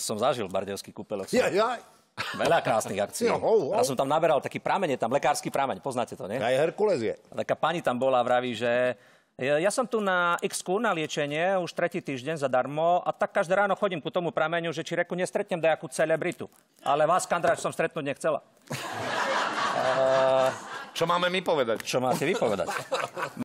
No som zažil, Bardejovský kúpelok. Ja, ja. Veľa krásnych akcií. Ja, ho, ho. Ja som tam naberal taký prameň, tam lekársky prameň, poznáte to, nie? Aj Herkules je. A taká pani tam bola, vraví, že ja som tu na x na liečenie, už tretí týždeň zadarmo a tak každé ráno chodím ku tomu prameňu, že či reku nestretnem dajakú celebritu. Ale vás, Kandráč, som stretnúť nechcela. čo máme my povedať? Čo máte vy povedať?